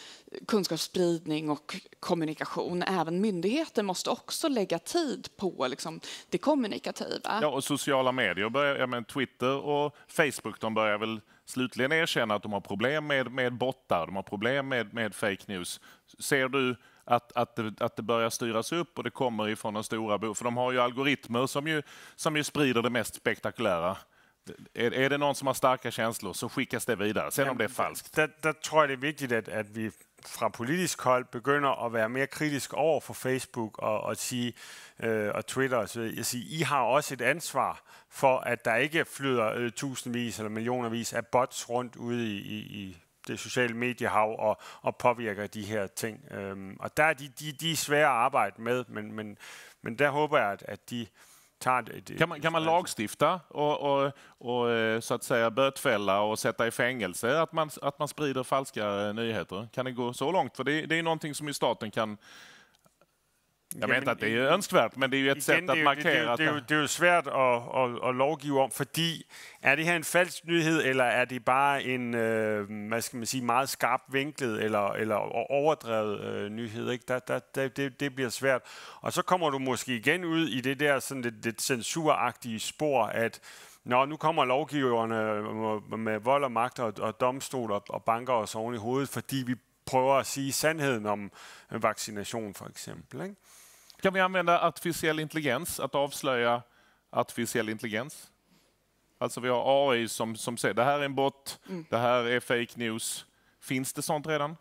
kunskapsspridning och kommunikation. Även myndigheter måste också lägga tid på liksom det kommunikativa. Ja, och sociala medier, börjar, ja, men Twitter och Facebook, de börjar väl slutligen erkänna att de har problem med, med bottar, de har problem med, med fake news. Ser du att, att, det, att det börjar styras upp och det kommer ifrån de stora, för de har ju algoritmer som ju, som ju sprider det mest spektakulära är, är det någon som har starka känslor så skickas det vidare, sen om det är falskt. Där, tror jag det är viktigt att, att vi från politisk håll börjar att vara mer kritisk over for Facebook och, och, sige, øh, Twitter osv. Jeg siger, I har också ett ansvar för att det inte flyter øh, tusenvis eller miljonervis av bots runt ute i, i, i det sociala mediehav och, och påverkar de här sakerna. Øhm, och där er de, de, de er svære at arbejde med, men, men, men der håber jeg, at, at de kan man, kan man lagstifta och, och, och, eh, så att säga bötfälla och sätta i fängelse att man, att man sprider falska eh, nyheter? Kan det gå så långt? För det, det är någonting som ju staten kan jag Jamen, att det är önskvärt, men det är ju ett igen, sæt at markere... Det, det, det, det, er jo, det er jo svært at, at, at lovgive om, för är det här en falsk nyhet, eller är det bara en øh, hvad skal man sige, meget skarp vinklet eller, eller overdrevet øh, nyhed? Ikke? det, det bliver svært. Og så kommer du kanske igen ut i det där sådan lidt, lidt censuragtige spor, at Nå, nu kommer lagstiftarna øh, med våld och makt och og domstol og, og banker os oven i hovedet, fordi vi försöker säga sanningen om vaccination, for exempel. Ikke? Kan vi använda artificiell intelligens att avslöja artificiell intelligens? Alltså vi har AI som, som säger det här är en bot, mm. det här är fake news. Finns det sånt redan?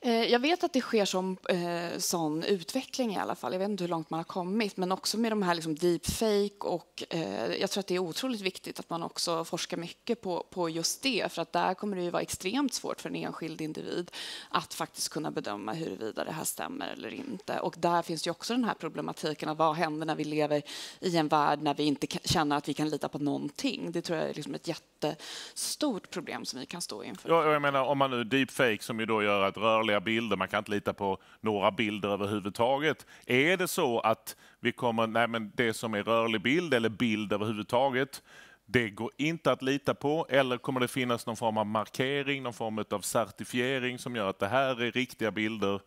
Eh, jag vet att det sker som, eh, sån utveckling i alla fall. Jag vet inte hur långt man har kommit, men också med de här liksom deepfake och eh, jag tror att det är otroligt viktigt att man också forskar mycket på, på just det, för att där kommer det ju vara extremt svårt för en enskild individ att faktiskt kunna bedöma huruvida det här stämmer eller inte. Och där finns ju också den här problematiken av vad händer när vi lever i en värld när vi inte känner att vi kan lita på någonting. Det tror jag är liksom ett jättestort problem som vi kan stå inför. Ja, jag menar om man nu deepfake som ju då gör att rörliga bilder, man kan inte lita på några bilder överhuvudtaget. Är det så att vi kommer, nej men det som är rörlig bild eller bild överhuvudtaget, det går inte att lita på eller kommer det finnas någon form av markering, någon form av certifiering som gör att det här är riktiga bilder?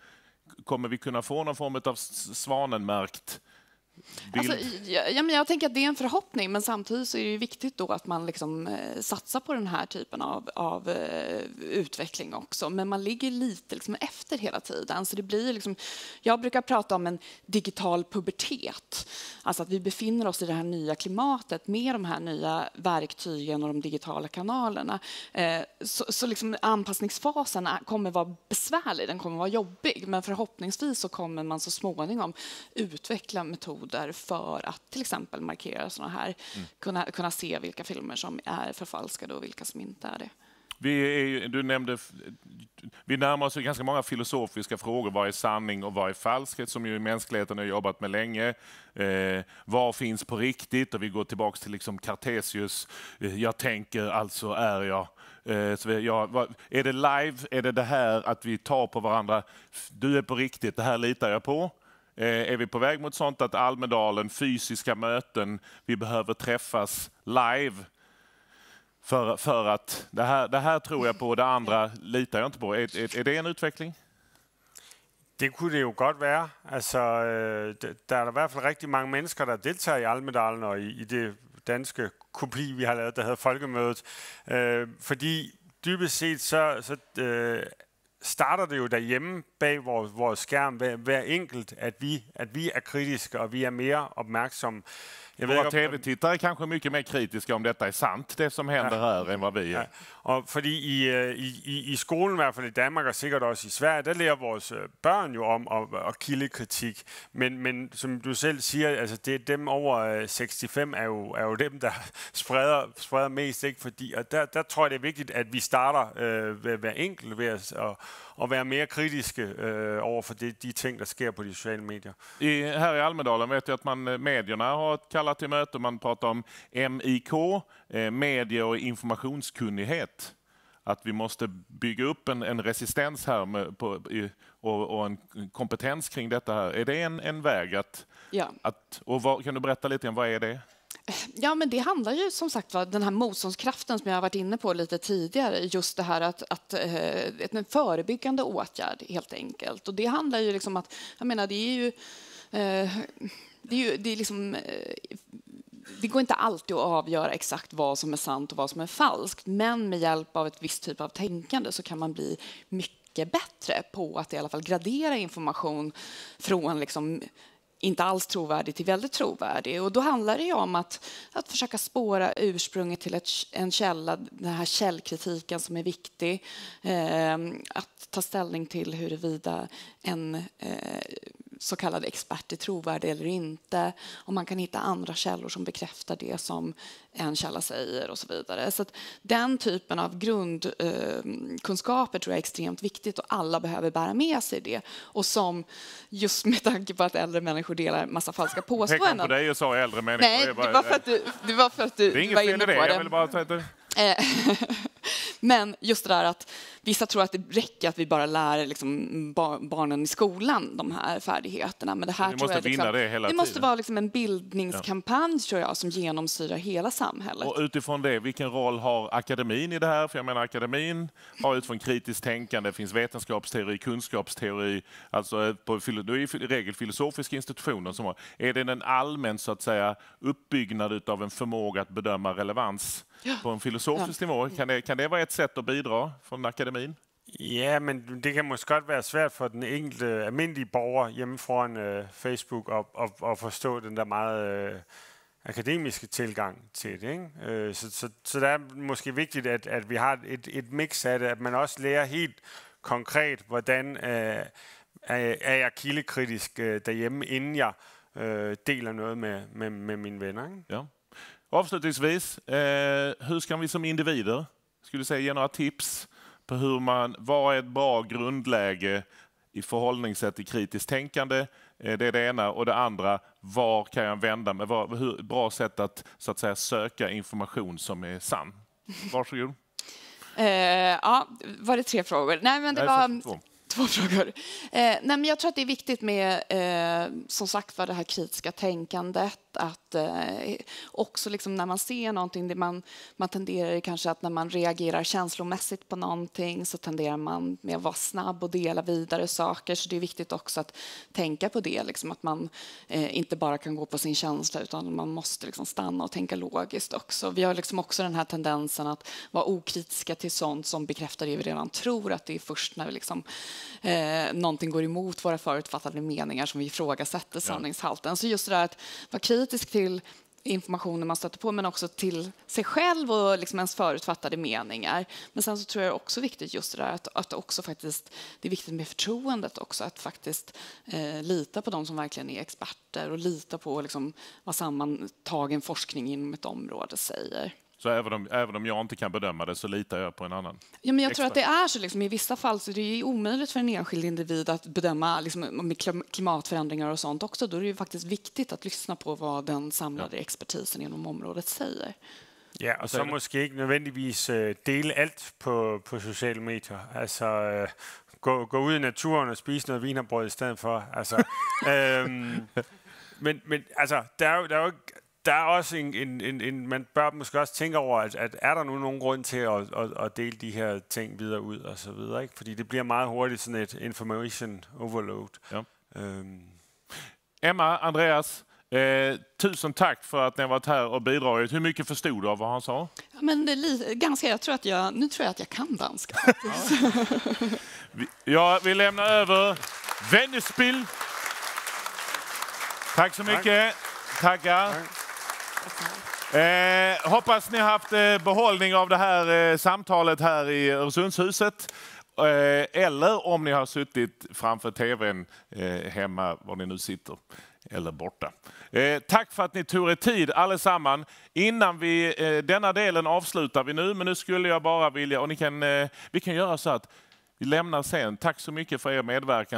Kommer vi kunna få någon form av svanenmärkt Alltså, ja, men jag tänker att det är en förhoppning, men samtidigt så är det ju viktigt då att man liksom, eh, satsar på den här typen av, av eh, utveckling också. Men man ligger lite liksom, efter hela tiden. Så det blir liksom, jag brukar prata om en digital pubertet. Alltså att vi befinner oss i det här nya klimatet med de här nya verktygen och de digitala kanalerna. Eh, så så liksom, anpassningsfasen kommer vara besvärlig, den kommer vara jobbig. Men förhoppningsvis så kommer man så småningom utveckla metoder metoder för att till exempel markera sådana här, mm. kunna, kunna se vilka filmer som är förfalskade och vilka som inte är det. Vi, är, du nämnde, vi närmar oss ganska många filosofiska frågor. Vad är sanning och vad är falskhet? Som ju mänskligheten har jobbat med länge. Eh, vad finns på riktigt? Och vi går tillbaka till liksom Cartesius. Eh, jag tänker, alltså är jag. Eh, så jag vad, är det live? Är det det här att vi tar på varandra? Du är på riktigt, det här litar jag på. Eh, är vi på väg mot sånt att Almedalen, fysiska möten, vi behöver träffas live för, för att det här, det här tror jag på, det andra litar jag inte på. Är, är, är det en utveckling? Det kunne det jo vara. være. Altså, øh, der er i alla fall riktigt många människor som deltar i Almedalen och i, i det danska kopi, vi har lavet, der hedder Folkemødet. Øh, fordi dybest set så, så øh, starter det jo derhjemme bag vores, vores skærm, hver, hver enkelt, at vi, at vi är kritiska och vi är mer opmärksomme. Jag Våra tv-tittare är kanske mycket mer kritiska om detta är sant, det som händer ja. här, än vad vi är. Ja. Og fordi i, øh, i, i, i skolen, i hvert fald i Danmark og sikkert også i Sverige, der lærer vores øh, børn jo om at, at kritik. Men, men som du selv siger, altså det er dem over 65 øh, er jo, er jo dem, der spreder, spreder mest. Ikke? Fordi, og der, der tror jeg, det er vigtigt, at vi starter øh, ved, hver enkelt ved at og, og være mere kritiske øh, over for det, de ting, der sker på de sociale medier. I, här i Almedalen vet jag att man, medierna har kallat till möte, man pratar om MIK, Eh, medie och informationskunnighet. Att vi måste bygga upp en, en resistens här med, på, i, och, och, en kompetens kring detta här. Är det en, en väg att... Ja. att och vad, kan du berätta lite om vad är det? Ja, men det handlar ju som sagt om den här motståndskraften som jag har varit inne på lite tidigare. Just det här att, att eh, en förebyggande åtgärd helt enkelt. Och det handlar ju liksom att, jag menar det är ju eh, det är ju det är liksom det går inte alltid att avgöra exakt vad som är sant och vad som är falskt, men med hjälp av ett visst typ av tänkande så kan man bli mycket bättre på att i alla fall gradera information från liksom inte alls trovärdig till väldigt trovärdig. Och då handlar det ju om att, att försöka spåra ursprunget till ett, en källa, den här källkritiken som är viktig. Eh, att ta ställning till huruvida en eh, så kallade experter trovärdiga eller inte. Och man kan hitta andra källor som bekräftar det som en källa säger och så vidare. Så att den typen av grundkunskaper eh, tror jag är extremt viktigt och alla behöver bära med sig det. Och som, just med tanke på att äldre människor delar en massa falska påståenden. Jag på dig och sa äldre människor. Nej, det var för att du, det var för att du det var inne på det. det. Jag vill bara säga att Eh, men just det där att vissa tror att det räcker att vi bara lär liksom barnen i skolan de här färdigheterna. Men det här vi tror jag liksom, det, hela det måste vara liksom en bildningskampanj ja. tror jag som genomsyrar hela samhället. Och utifrån det, vilken roll har akademin i det här? För jag menar akademin har utifrån kritiskt tänkande, det finns vetenskapsteori, kunskapsteori, alltså eh, på, det är i regel filosofiska institutioner som har. Är det en allmän så att säga uppbyggnad av en förmåga att bedöma relevans på en filosofisk nivå. Mm. Kan det, kan det vara ett sätt att bidra från akademin? Ja, men det kan måske godt være svært for den enkelte almindelige borger hjemme foran øh, Facebook att förstå den där meget øh, akademiske tilgang til det. Ikke? Øh, så, så, så det är kanske viktigt att at vi har et, et mix af det, at man også lærer helt konkret, hur øh, är er jeg kildekritisk øh, derhjemme, inden jeg øh, deler noget med, med, med mine venner. Ja. Avslutningsvis, eh, hur ska vi som individer, skulle säga, ge några tips på hur man, vad är ett bra grundläge i förhållningssätt till kritiskt tänkande? Eh, det är det ena. Och det andra, var kan jag vända mig? hur, bra sätt att, så att säga, söka information som är sann. Varsågod. eh, ja, var det tre frågor? Nej, men det Nej, var... Två två frågor. Eh, nej, men jag tror att det är viktigt med, eh, som sagt var, det här kritiska tänkandet. Att att eh, också liksom när man ser någonting, det man, man tenderar kanske att när man reagerar känslomässigt på någonting så tenderar man med att vara snabb och dela vidare saker. Så det är viktigt också att tänka på det, liksom, att man eh, inte bara kan gå på sin känsla utan man måste liksom stanna och tänka logiskt också. Vi har liksom också den här tendensen att vara okritiska till sånt som bekräftar det vi redan tror, att det är först när vi liksom, eh, någonting går emot våra förutfattade meningar som vi ifrågasätter sanningshalten. Ja. Så just det där att vara kritisk till informationen man stöter på men också till sig själv och liksom ens förutfattade meningar. Men sen så tror jag också viktigt just det där att, att också faktiskt, det är viktigt med förtroendet också, att faktiskt eh, lita på de som verkligen är experter och lita på liksom, vad sammantagen forskning inom ett område säger. Så även om, även om jag inte kan bedöma det så litar jag på en annan? Ja, men jag expert. tror att det är så. Liksom, I vissa fall så är det ju omöjligt för en enskild individ att bedöma liksom, klimatförändringar och sånt också. Då är det ju faktiskt viktigt att lyssna på vad den samlade ja. expertisen inom området säger. Ja, och så måske ikke nødvendigvis øh, dele på, på sociale medier. Altså, øh, gå, gå ud i naturen och spise noget wienerbröd istället. stedet for. Altså, men, men altså, der er jo, der er også en, en, en, en, man bør måske også tænke over, at, at er der nu nogen grund til at, at, at dele de her ting videre ud og så videre, ikke? Fordi det bliver meget hurtigt sådan et information overload. Ja. Øhm. Emma, Andreas, Eh, øh, tusen tack för att ni har varit här och bidragit. Hur mycket förstod du av vad han sa? Ja, men ganska. Jag tror att jag, nu tror jag att jag kan danska. vi, ja, vi lämnar över Wendespiel. Tack så mycket. Tack. Tackar. Tack. Eh, hoppas ni har haft eh, behållning av det här eh, samtalet här i Öresundshuset. Eh, eller om ni har suttit framför tvn eh, hemma, var ni nu sitter, eller borta. Eh, tack för att ni tog er tid allesamman. Innan vi, denna delen avslutar vi nu, men nu skulle jag bara vilja, och ni kan, vi kan göra så att vi lämnar sen. Tack så mycket för er medverkan.